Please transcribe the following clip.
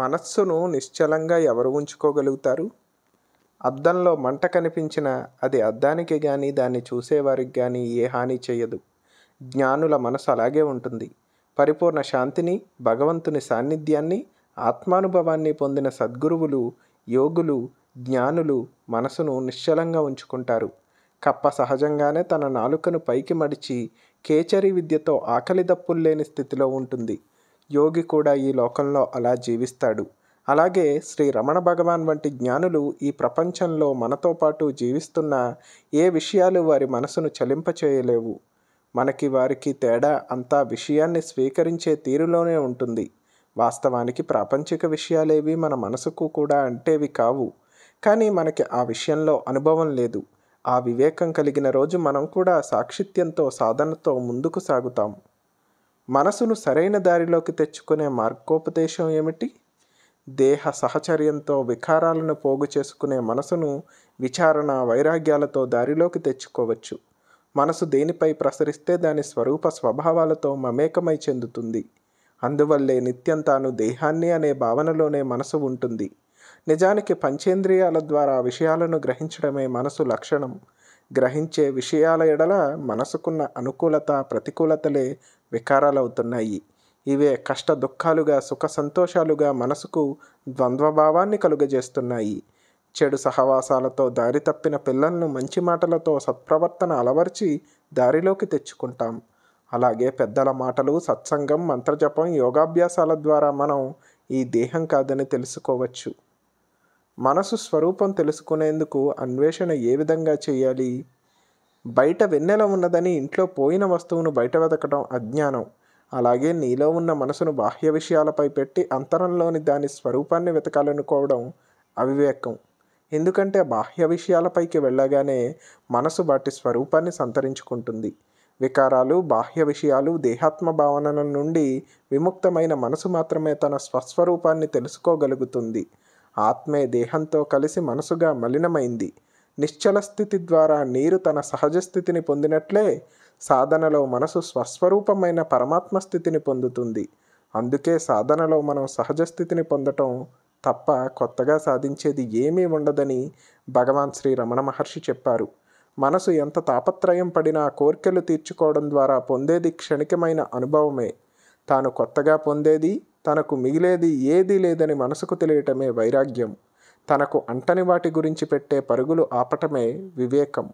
మనస్సును నిశ్చలంగా ఎవరు ఉంచుకోగలుగుతారు అద్దంలో మంట కనిపించిన అది అద్దానికి కానీ దాన్ని చూసేవారికి కానీ ఏ హాని చేయదు జ్ఞానుల మనసు అలాగే ఉంటుంది పరిపూర్ణ శాంతిని భగవంతుని సాన్నిధ్యాన్ని ఆత్మానుభవాన్ని పొందిన సద్గురువులు యోగులు జ్ఞానులు మనసును నిశ్చలంగా ఉంచుకుంటారు కప్ప సహజంగానే తన నాలుకను పైకి మడిచి కేచరి విద్యతో ఆకలి లేని స్థితిలో ఉంటుంది యోగి కూడా ఈ లోకంలో అలా జీవిస్తాడు అలాగే శ్రీ రమణ భగవాన్ వంటి జ్ఞానులు ఈ ప్రపంచంలో మనతో పాటు జీవిస్తున్న ఏ విషయాలు వారి మనసును చలింపచేయలేవు మనకి వారికి తేడా అంతా విషయాన్ని స్వీకరించే తీరులోనే ఉంటుంది వాస్తవానికి ప్రాపంచిక విషయాలేవి మన మనసుకు కూడా అంటేవి కావు కానీ మనకి ఆ విషయంలో అనుభవం లేదు ఆ వివేకం కలిగిన రోజు మనం కూడా సాక్షిత్యంతో సాధనతో ముందుకు సాగుతాం మనసును సరైన దారిలోకి తెచ్చుకునే మార్గోపదేశం ఏమిటి దేహ సహచర్యంతో వికారాలను పోగు చేసుకునే మనసును విచారణ వైరాగ్యాలతో దారిలోకి తెచ్చుకోవచ్చు మనసు దేనిపై ప్రసరిస్తే దాని స్వరూప స్వభావాలతో మమేకమై చెందుతుంది అందువల్లే నిత్యం తాను దేహాన్ని అనే భావనలోనే మనసు ఉంటుంది నిజానికి పంచేంద్రియాల ద్వారా విషయాలను గ్రహించడమే మనసు లక్షణం గ్రహించే విషయాల ఎడల మనసుకున్న అనుకూలత ప్రతికూలతలే వికారాలవుతున్నాయి ఇవే కష్ట దుఃఖాలుగా సుఖ సంతోషాలుగా మనసుకు ద్వంద్వభావాన్ని కలుగజేస్తున్నాయి చెడు సహవాసాలతో దారి తప్పిన పిల్లలను మంచి మాటలతో సత్ప్రవర్తన అలవర్చి దారిలోకి తెచ్చుకుంటాం అలాగే పెద్దల మాటలు సత్సంగం మంత్రజపం యోగాభ్యాసాల ద్వారా మనం ఈ దేహం కాదని తెలుసుకోవచ్చు మనసు స్వరూపం తెలుసుకునేందుకు అన్వేషణ ఏ విధంగా చేయాలి బయట వెన్నెల ఉన్నదని ఇంట్లో పోయిన వస్తువును బయట వెతకడం అజ్ఞానం అలాగే నీలో ఉన్న మనసును బాహ్య విషయాలపై పెట్టి అంతరంలోని దాని స్వరూపాన్ని వెతకాలనుకోవడం అవివేకం ఎందుకంటే బాహ్య విషయాలపైకి వెళ్ళగానే మనసు వాటి స్వరూపాన్ని సంతరించుకుంటుంది వికారాలు బాహ్య విషయాలు దేహాత్మ భావనల నుండి విముక్తమైన మనసు మాత్రమే తన స్వస్వరూపాన్ని తెలుసుకోగలుగుతుంది ఆత్మే దేహంతో కలిసి మనసుగా మలినమైంది నిశ్చల స్థితి ద్వారా నీరు తన సహజ స్థితిని పొందినట్లే సాధనలో మనసు స్వస్వరూపమైన పరమాత్మ స్థితిని పొందుతుంది అందుకే సాధనలో మనం సహజ స్థితిని పొందటం తప్ప కొత్తగా సాధించేది ఏమీ ఉండదని భగవాన్ శ్రీ రమణ మహర్షి చెప్పారు మనసు ఎంత తాపత్రయం పడినా కోర్కెలు తీర్చుకోవడం ద్వారా పొందేది క్షణికమైన అనుభవమే తాను కొత్తగా పొందేది తనకు మిగిలేది ఏదీ లేదని మనసుకు తెలియటమే వైరాగ్యం తనకు అంటని వాటి గురించి పెట్టే పరుగులు ఆపటమే వివేకం